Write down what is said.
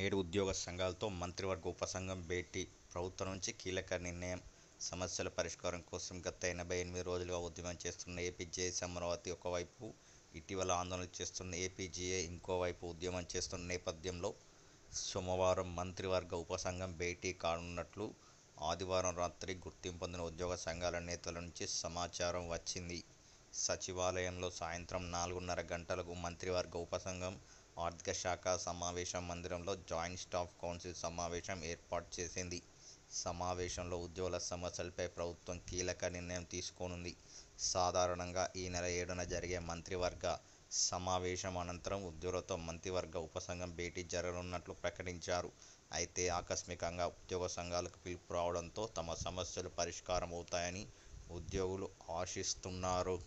నేడు ఉద్యోగ సంఘాలతో మంత్రివర్గ ఉపసంఘం భేటీ ప్రభుత్వం నుంచి కీలక నిర్ణయం సమస్యల పరిష్కారం కోసం గత ఎనభై ఎనిమిది రోజులుగా ఉద్యమం చేస్తున్న ఏపీజేఏసీ అమరావతి ఒకవైపు ఇటీవల ఆందోళనలు చేస్తున్న ఏపీజేఏ ఇంకోవైపు ఉద్యమం చేస్తున్న నేపథ్యంలో సోమవారం మంత్రివర్గ ఉపసంఘం భేటీ కానున్నట్లు ఆదివారం రాత్రి గుర్తింపు పొందిన ఉద్యోగ సంఘాల నేతల నుంచి సమాచారం వచ్చింది సచివాలయంలో సాయంత్రం నాలుగున్నర గంటలకు మంత్రివర్గ ఉపసంఘం ఆర్థిక శాఖ సమావేశ మందిరంలో జాయింట్ స్టాఫ్ కౌన్సిల్ సమావేశం ఏర్పాటు చేసింది సమావేశంలో ఉద్యోగుల సమస్యలపై ప్రభుత్వం కీలక నిర్ణయం తీసుకోనుంది సాధారణంగా ఈ నెల ఏడున జరిగే మంత్రివర్గ సమావేశం అనంతరం ఉద్యోగులతో మంత్రివర్గ ఉపసంఘం భేటీ జరగనున్నట్లు ప్రకటించారు అయితే ఆకస్మికంగా ఉద్యోగ సంఘాలకు పిలుపు రావడంతో తమ సమస్యలు పరిష్కారం అవుతాయని ఉద్యోగులు ఆశిస్తున్నారు